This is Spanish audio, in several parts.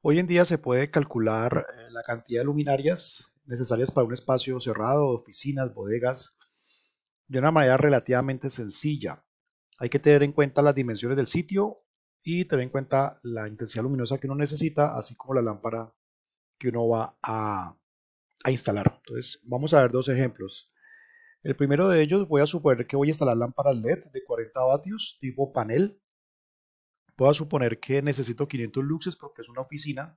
Hoy en día se puede calcular eh, la cantidad de luminarias necesarias para un espacio cerrado, oficinas, bodegas, de una manera relativamente sencilla. Hay que tener en cuenta las dimensiones del sitio y tener en cuenta la intensidad luminosa que uno necesita, así como la lámpara que uno va a, instalar. Entonces, vamos a ver dos ejemplos. El primero de ellos voy a suponer que voy a instalar lámparas LED de 40 vatios tipo panel voy a suponer que necesito 500 luxes porque es una oficina.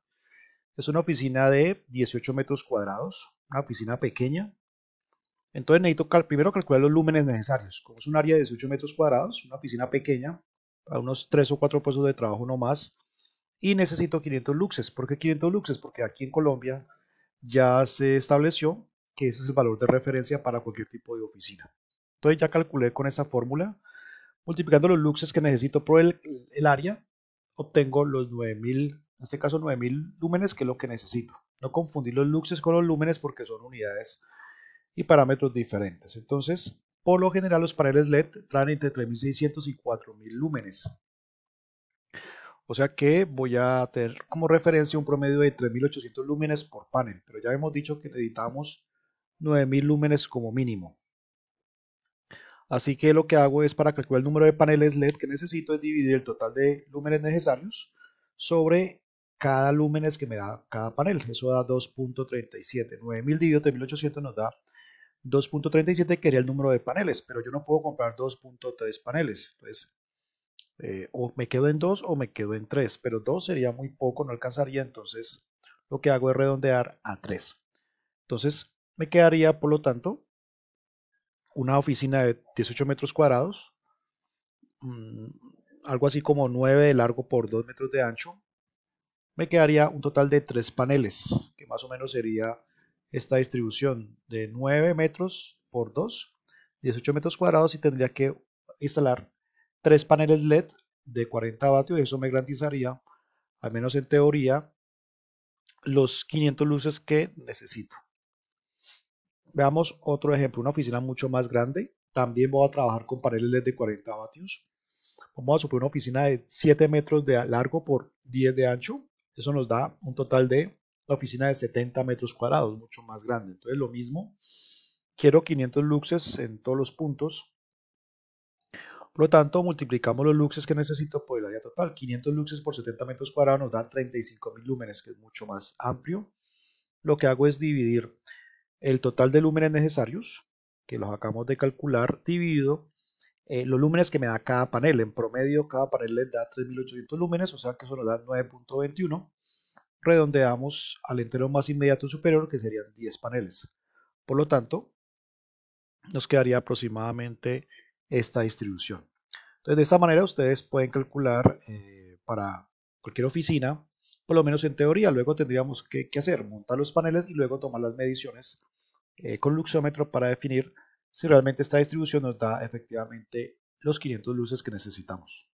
Es una oficina de 18 metros cuadrados, una oficina pequeña. Entonces necesito primero calcular los lúmenes necesarios. Como es un área de 18 metros cuadrados, una oficina pequeña, a unos 3 o 4 puestos de trabajo no más. Y necesito 500 luxes. ¿Por qué 500 luxes? Porque aquí en Colombia ya se estableció que ese es el valor de referencia para cualquier tipo de oficina. Entonces ya calculé con esa fórmula Multiplicando los luxes que necesito por el, área, obtengo los 9000, en este caso 9000 lúmenes, que es lo que necesito. No confundir los luxes con los lúmenes porque son unidades y parámetros diferentes. Entonces, por lo general los paneles LED traen entre 3600 y 4000 lúmenes. O sea que voy a tener como referencia un promedio de 3800 lúmenes por panel, pero ya hemos dicho que necesitamos 9000 lúmenes como mínimo. Así que lo que hago es para calcular el número de paneles LED que necesito es dividir el total de lúmenes necesarios sobre cada lúmenes que me da cada panel. Eso da 2.37. 9000 dividido 3800 nos da 2.37 que sería el número de paneles, pero yo no puedo comprar 2.3 paneles. Eh, o me quedo en 2 o me quedo en 3, pero 2 sería muy poco, no alcanzaría. Entonces, lo que hago es redondear a 3. Entonces, me quedaría, por lo tanto, una oficina de 18 metros cuadrados, mm, algo así como 9 de largo por 2 metros de ancho, me quedaría un total de 3 paneles, que más o menos sería esta distribución de 9 metros por 2, 18 metros cuadrados y tendría que instalar 3 paneles LED de 40 vatios y eso me garantizaría, al menos en teoría, los 500 luces que necesito. Veamos otro ejemplo, una oficina mucho más grande. También voy a trabajar con paneles e de 40 vatios. Vamos a suponer una oficina de 7 metros de largo por 10 de ancho. Eso nos da un total de la oficina de 70 metros cuadrados, mucho más grande. Entonces lo mismo, quiero 500 luxes en todos los puntos. Por lo tanto, multiplicamos los luxes que necesito por el área total. 500 luxes por 70 metros cuadrados nos da 35.000 lúmenes, que es mucho más amplio. Lo que hago es dividir el total de lúmenes necesarios, que los acabamos de calcular, dividido eh, los lúmenes que me da cada panel. En promedio, cada panel les da 3800 lúmenes, o sea que eso nos da 9.21. Redondeamos al entero más inmediato superior, que serían 10 paneles. Por lo tanto, nos quedaría aproximadamente esta distribución. Entonces, de esta manera ustedes pueden calcular eh, para cualquier oficina por lo menos en teoría. Luego tendríamos que, hacer, montar los paneles y luego tomar las mediciones eh, con luxómetro para definir si realmente esta distribución nos da efectivamente los 500 luces que necesitamos.